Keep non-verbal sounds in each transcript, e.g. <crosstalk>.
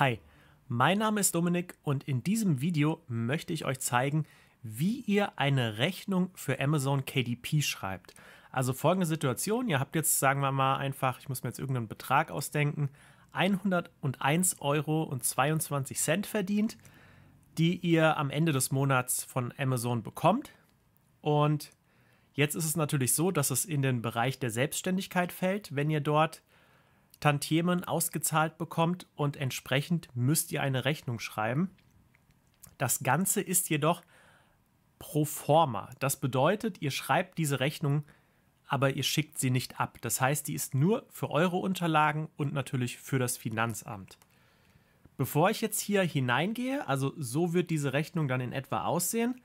Hi, mein Name ist Dominik und in diesem Video möchte ich euch zeigen, wie ihr eine Rechnung für Amazon KDP schreibt. Also folgende Situation, ihr habt jetzt, sagen wir mal einfach, ich muss mir jetzt irgendeinen Betrag ausdenken, 101,22 Euro verdient, die ihr am Ende des Monats von Amazon bekommt. Und jetzt ist es natürlich so, dass es in den Bereich der Selbstständigkeit fällt, wenn ihr dort Tantiemen ausgezahlt bekommt und entsprechend müsst ihr eine Rechnung schreiben. Das Ganze ist jedoch pro forma. Das bedeutet, ihr schreibt diese Rechnung, aber ihr schickt sie nicht ab. Das heißt, die ist nur für eure Unterlagen und natürlich für das Finanzamt. Bevor ich jetzt hier hineingehe, also so wird diese Rechnung dann in etwa aussehen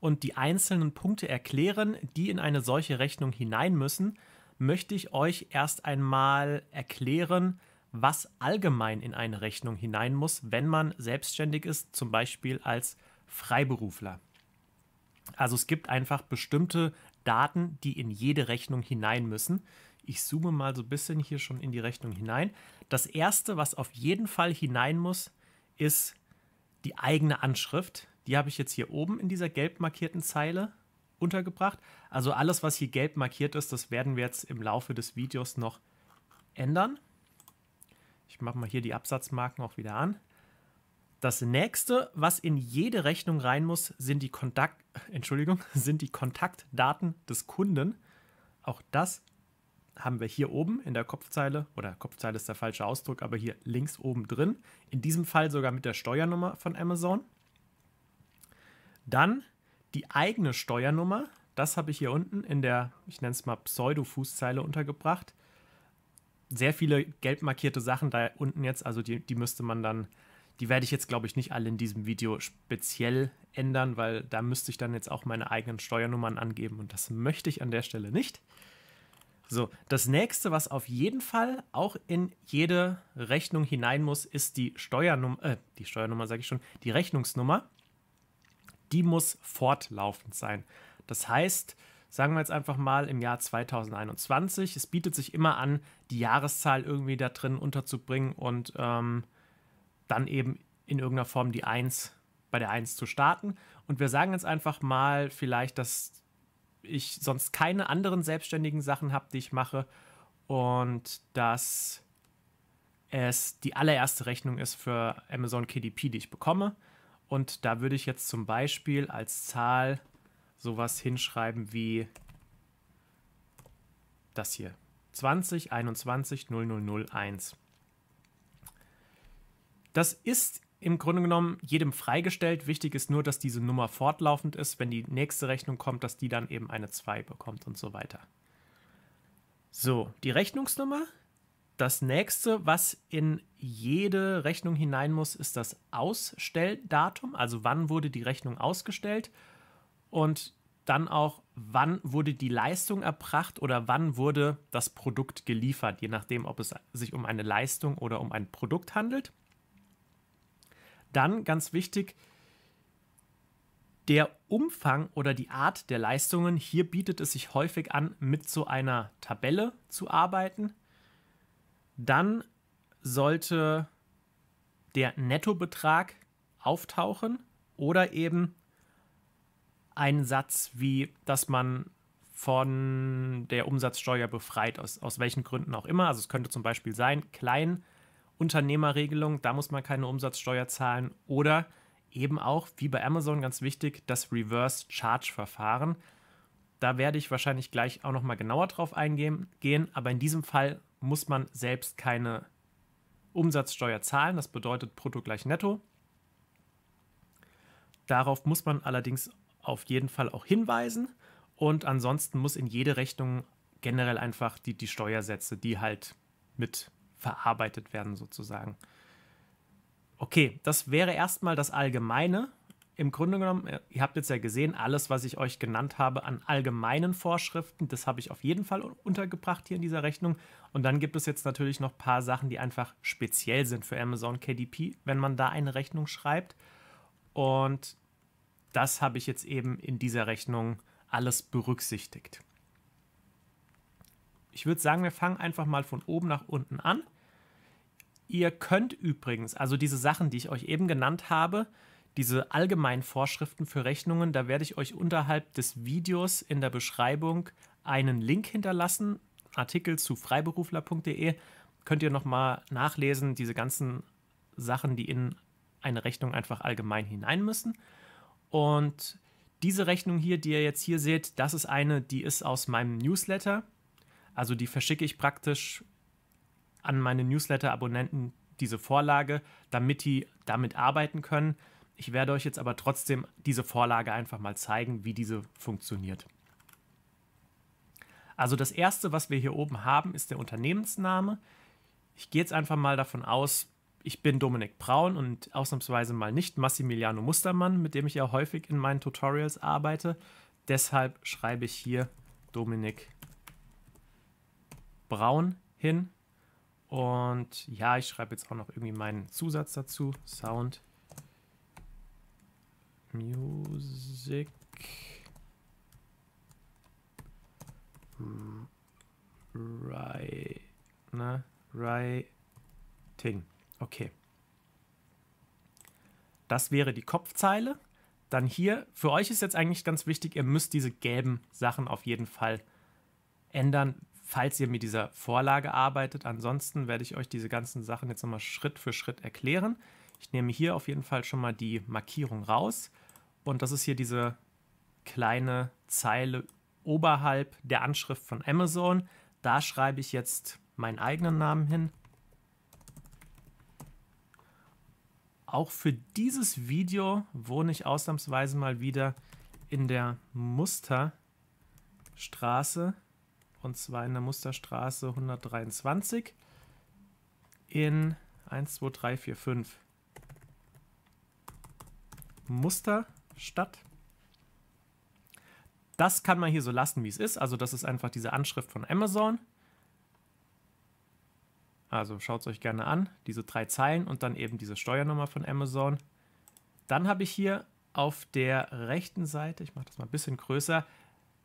und die einzelnen Punkte erklären, die in eine solche Rechnung hinein müssen, möchte ich euch erst einmal erklären, was allgemein in eine Rechnung hinein muss, wenn man selbstständig ist, zum Beispiel als Freiberufler. Also es gibt einfach bestimmte Daten, die in jede Rechnung hinein müssen. Ich zoome mal so ein bisschen hier schon in die Rechnung hinein. Das erste, was auf jeden Fall hinein muss, ist die eigene Anschrift. Die habe ich jetzt hier oben in dieser gelb markierten Zeile untergebracht. Also alles, was hier gelb markiert ist, das werden wir jetzt im Laufe des Videos noch ändern. Ich mache mal hier die Absatzmarken auch wieder an. Das nächste, was in jede Rechnung rein muss, sind die, Kontakt, <laughs> Entschuldigung, <laughs> sind die Kontaktdaten des Kunden. Auch das haben wir hier oben in der Kopfzeile, oder Kopfzeile ist der falsche Ausdruck, aber hier links oben drin. In diesem Fall sogar mit der Steuernummer von Amazon. Dann die eigene Steuernummer, das habe ich hier unten in der, ich nenne es mal Pseudo-Fußzeile untergebracht. Sehr viele gelb markierte Sachen da unten jetzt, also die, die müsste man dann, die werde ich jetzt glaube ich nicht alle in diesem Video speziell ändern, weil da müsste ich dann jetzt auch meine eigenen Steuernummern angeben und das möchte ich an der Stelle nicht. So, das nächste, was auf jeden Fall auch in jede Rechnung hinein muss, ist die Steuernummer, äh, die Steuernummer sage ich schon, die Rechnungsnummer die muss fortlaufend sein. Das heißt, sagen wir jetzt einfach mal im Jahr 2021, es bietet sich immer an, die Jahreszahl irgendwie da drin unterzubringen und ähm, dann eben in irgendeiner Form die 1 bei der 1 zu starten. Und wir sagen jetzt einfach mal vielleicht, dass ich sonst keine anderen selbstständigen Sachen habe, die ich mache und dass es die allererste Rechnung ist für Amazon KDP, die ich bekomme. Und da würde ich jetzt zum Beispiel als Zahl sowas hinschreiben wie das hier. 20 21 0001. Das ist im Grunde genommen jedem freigestellt. Wichtig ist nur, dass diese Nummer fortlaufend ist. Wenn die nächste Rechnung kommt, dass die dann eben eine 2 bekommt und so weiter. So, die Rechnungsnummer das nächste, was in jede Rechnung hinein muss, ist das Ausstelldatum, also wann wurde die Rechnung ausgestellt und dann auch, wann wurde die Leistung erbracht oder wann wurde das Produkt geliefert, je nachdem, ob es sich um eine Leistung oder um ein Produkt handelt. Dann ganz wichtig, der Umfang oder die Art der Leistungen. Hier bietet es sich häufig an, mit so einer Tabelle zu arbeiten dann sollte der Nettobetrag auftauchen oder eben ein Satz wie, dass man von der Umsatzsteuer befreit, aus, aus welchen Gründen auch immer. Also es könnte zum Beispiel sein, Kleinunternehmerregelung, da muss man keine Umsatzsteuer zahlen oder eben auch, wie bei Amazon ganz wichtig, das Reverse Charge Verfahren. Da werde ich wahrscheinlich gleich auch nochmal genauer drauf eingehen, aber in diesem Fall muss man selbst keine Umsatzsteuer zahlen. Das bedeutet Brutto gleich Netto. Darauf muss man allerdings auf jeden Fall auch hinweisen. Und ansonsten muss in jede Rechnung generell einfach die, die Steuersätze, die halt mit verarbeitet werden sozusagen. Okay, das wäre erstmal das Allgemeine im Grunde genommen, äh, ihr habt jetzt ja gesehen, alles, was ich euch genannt habe an allgemeinen Vorschriften, das habe ich auf jeden Fall untergebracht hier in dieser Rechnung. Und dann gibt es jetzt natürlich noch ein paar Sachen, die einfach speziell sind für Amazon KDP, wenn man da eine Rechnung schreibt. Und das habe ich jetzt eben in dieser Rechnung alles berücksichtigt. Ich würde sagen, wir fangen einfach mal von oben nach unten an. Ihr könnt übrigens, also diese Sachen, die ich euch eben genannt habe, diese allgemeinen Vorschriften für Rechnungen. Da werde ich euch unterhalb des Videos in der Beschreibung einen Link hinterlassen, Artikel zu freiberufler.de. Könnt ihr nochmal nachlesen, diese ganzen Sachen, die in eine Rechnung einfach allgemein hinein müssen. Und diese Rechnung hier, die ihr jetzt hier seht, das ist eine, die ist aus meinem Newsletter. Also die verschicke ich praktisch an meine Newsletter-Abonnenten diese Vorlage, damit die damit arbeiten können. Ich werde euch jetzt aber trotzdem diese Vorlage einfach mal zeigen, wie diese funktioniert. Also das erste, was wir hier oben haben, ist der Unternehmensname. Ich gehe jetzt einfach mal davon aus, ich bin Dominik Braun und ausnahmsweise mal nicht Massimiliano Mustermann, mit dem ich ja häufig in meinen Tutorials arbeite. Deshalb schreibe ich hier Dominik Braun hin. Und ja, ich schreibe jetzt auch noch irgendwie meinen Zusatz dazu, Sound Music. Right. Ne? Writing. Okay. Das wäre die Kopfzeile. Dann hier, für euch ist jetzt eigentlich ganz wichtig, ihr müsst diese gelben Sachen auf jeden Fall ändern, falls ihr mit dieser Vorlage arbeitet. Ansonsten werde ich euch diese ganzen Sachen jetzt nochmal Schritt für Schritt erklären. Ich nehme hier auf jeden Fall schon mal die Markierung raus. Und das ist hier diese kleine Zeile oberhalb der Anschrift von Amazon. Da schreibe ich jetzt meinen eigenen Namen hin. Auch für dieses Video wohne ich ausnahmsweise mal wieder in der Musterstraße. Und zwar in der Musterstraße 123 in 1, 2, 3, 4, 5. Muster statt. Das kann man hier so lassen, wie es ist. Also das ist einfach diese Anschrift von Amazon. Also schaut es euch gerne an, diese drei Zeilen und dann eben diese Steuernummer von Amazon. Dann habe ich hier auf der rechten Seite, ich mache das mal ein bisschen größer,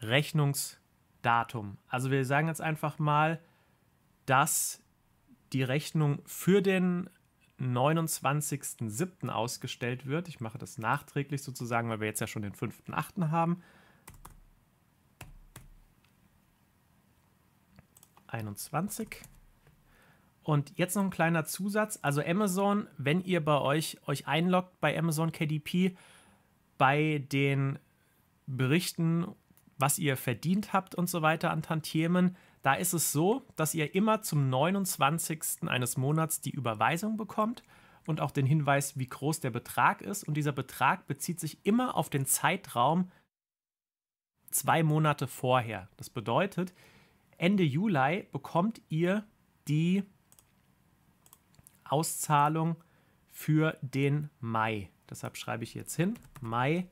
Rechnungsdatum. Also wir sagen jetzt einfach mal, dass die Rechnung für den 29.07. ausgestellt wird. Ich mache das nachträglich sozusagen, weil wir jetzt ja schon den 5.08. haben. 21. Und jetzt noch ein kleiner Zusatz. Also Amazon, wenn ihr bei euch euch einloggt bei Amazon KDP, bei den Berichten, was ihr verdient habt und so weiter an Tantiemen, da ist es so, dass ihr immer zum 29. eines Monats die Überweisung bekommt und auch den Hinweis, wie groß der Betrag ist. Und dieser Betrag bezieht sich immer auf den Zeitraum zwei Monate vorher. Das bedeutet, Ende Juli bekommt ihr die Auszahlung für den Mai. Deshalb schreibe ich jetzt hin, Mai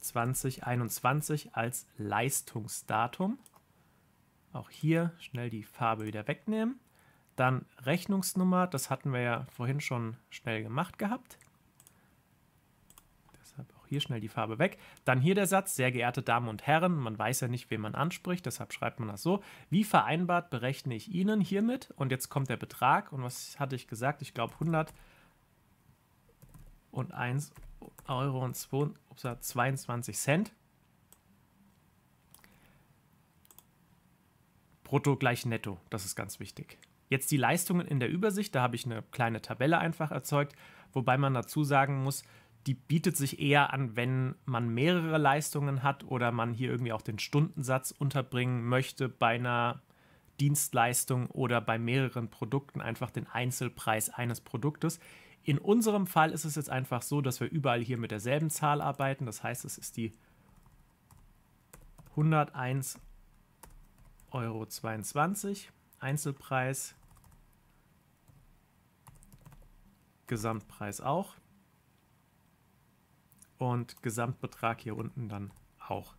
2021 als Leistungsdatum. Auch hier schnell die Farbe wieder wegnehmen. Dann Rechnungsnummer, das hatten wir ja vorhin schon schnell gemacht gehabt. Deshalb auch hier schnell die Farbe weg. Dann hier der Satz, sehr geehrte Damen und Herren, man weiß ja nicht, wen man anspricht, deshalb schreibt man das so. Wie vereinbart berechne ich Ihnen hiermit? Und jetzt kommt der Betrag und was hatte ich gesagt? Ich glaube 100 und 1 Euro und 22 Cent. Brutto gleich Netto, das ist ganz wichtig. Jetzt die Leistungen in der Übersicht, da habe ich eine kleine Tabelle einfach erzeugt, wobei man dazu sagen muss, die bietet sich eher an, wenn man mehrere Leistungen hat oder man hier irgendwie auch den Stundensatz unterbringen möchte bei einer Dienstleistung oder bei mehreren Produkten einfach den Einzelpreis eines Produktes. In unserem Fall ist es jetzt einfach so, dass wir überall hier mit derselben Zahl arbeiten. Das heißt, es ist die 101 Euro. 22. Einzelpreis. Gesamtpreis auch. Und Gesamtbetrag hier unten dann auch.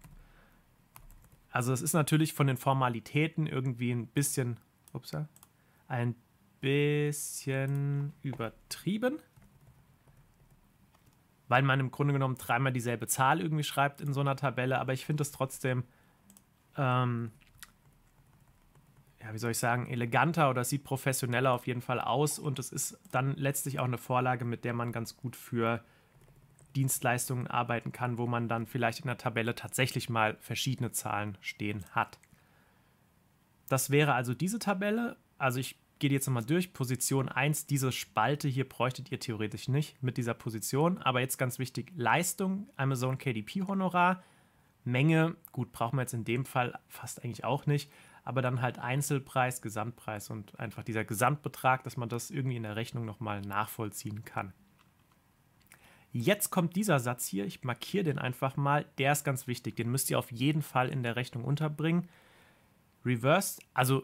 Also es ist natürlich von den Formalitäten irgendwie ein bisschen, upsa, ein bisschen übertrieben, weil man im Grunde genommen dreimal dieselbe Zahl irgendwie schreibt in so einer Tabelle, aber ich finde es trotzdem ähm, ja, wie soll ich sagen, eleganter oder sieht professioneller auf jeden Fall aus und es ist dann letztlich auch eine Vorlage, mit der man ganz gut für Dienstleistungen arbeiten kann, wo man dann vielleicht in der Tabelle tatsächlich mal verschiedene Zahlen stehen hat. Das wäre also diese Tabelle. Also ich gehe jetzt nochmal durch. Position 1, diese Spalte hier bräuchtet ihr theoretisch nicht mit dieser Position. Aber jetzt ganz wichtig, Leistung, Amazon KDP Honorar, Menge, gut, brauchen wir jetzt in dem Fall fast eigentlich auch nicht aber dann halt Einzelpreis, Gesamtpreis und einfach dieser Gesamtbetrag, dass man das irgendwie in der Rechnung nochmal nachvollziehen kann. Jetzt kommt dieser Satz hier, ich markiere den einfach mal, der ist ganz wichtig, den müsst ihr auf jeden Fall in der Rechnung unterbringen. Reverse, also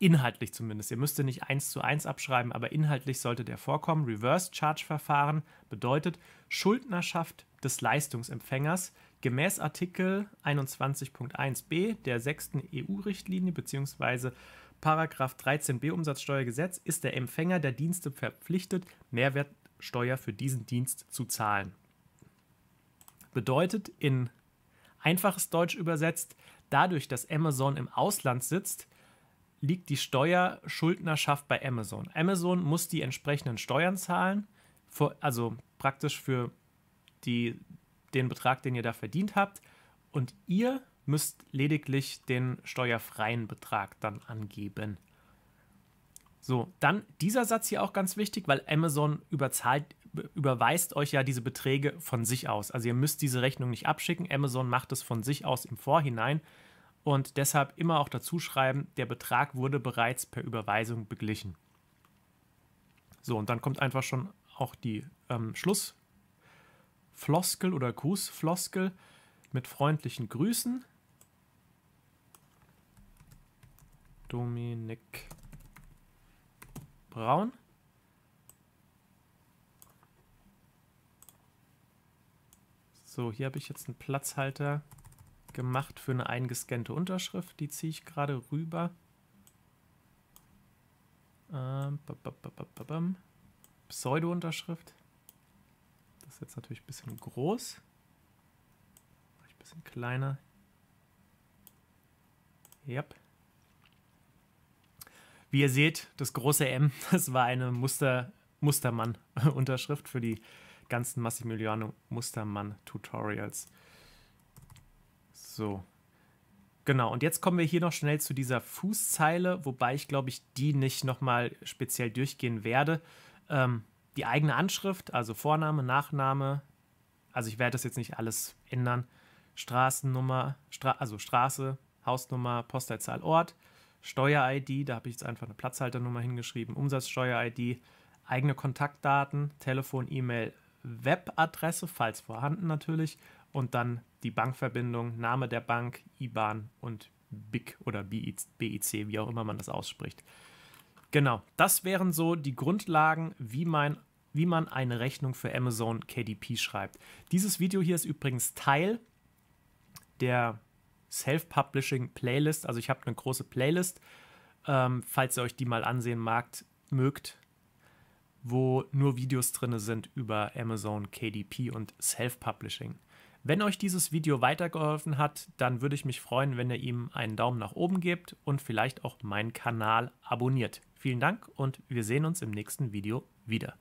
inhaltlich zumindest, ihr müsst den nicht eins zu eins abschreiben, aber inhaltlich sollte der vorkommen. Reverse Charge Verfahren bedeutet Schuldnerschaft des Leistungsempfängers. Gemäß Artikel 21.1b der 6. EU-Richtlinie bzw. 13b Umsatzsteuergesetz ist der Empfänger der Dienste verpflichtet, Mehrwertsteuer für diesen Dienst zu zahlen. Bedeutet in einfaches Deutsch übersetzt, dadurch, dass Amazon im Ausland sitzt, liegt die Steuerschuldnerschaft bei Amazon. Amazon muss die entsprechenden Steuern zahlen, also praktisch für die den Betrag, den ihr da verdient habt. Und ihr müsst lediglich den steuerfreien Betrag dann angeben. So, dann dieser Satz hier auch ganz wichtig, weil Amazon überzahlt, überweist euch ja diese Beträge von sich aus. Also ihr müsst diese Rechnung nicht abschicken. Amazon macht es von sich aus im Vorhinein. Und deshalb immer auch dazu schreiben, der Betrag wurde bereits per Überweisung beglichen. So, und dann kommt einfach schon auch die ähm, Schluss, Floskel oder Grußfloskel mit freundlichen Grüßen. Dominik Braun. So, hier habe ich jetzt einen Platzhalter gemacht für eine eingescannte Unterschrift. Die ziehe ich gerade rüber. Ähm, Pseudo-Unterschrift ist jetzt natürlich ein bisschen groß. Mach ich ein bisschen kleiner. Yep. Wie ihr seht, das große M, <laughs> das war eine Muster, Mustermann-Unterschrift für die ganzen Massimiliano Mustermann-Tutorials. So. Genau, und jetzt kommen wir hier noch schnell zu dieser Fußzeile, wobei ich glaube ich die nicht nochmal speziell durchgehen werde. Ähm, die eigene Anschrift, also Vorname, Nachname, also ich werde das jetzt nicht alles ändern, Straßennummer, Stra also Straße, Hausnummer, Postleitzahl, Ort, Steuer-ID, da habe ich jetzt einfach eine Platzhalternummer hingeschrieben, Umsatzsteuer-ID, eigene Kontaktdaten, Telefon, E-Mail, Webadresse, falls vorhanden natürlich, und dann die Bankverbindung, Name der Bank, IBAN und BIC oder BIC, wie auch immer man das ausspricht. Genau, das wären so die Grundlagen, wie mein wie man eine Rechnung für Amazon KDP schreibt. Dieses Video hier ist übrigens Teil der Self-Publishing Playlist. Also ich habe eine große Playlist, ähm, falls ihr euch die mal ansehen magt, mögt, wo nur Videos drin sind über Amazon KDP und Self-Publishing. Wenn euch dieses Video weitergeholfen hat, dann würde ich mich freuen, wenn ihr ihm einen Daumen nach oben gebt und vielleicht auch meinen Kanal abonniert. Vielen Dank und wir sehen uns im nächsten Video wieder.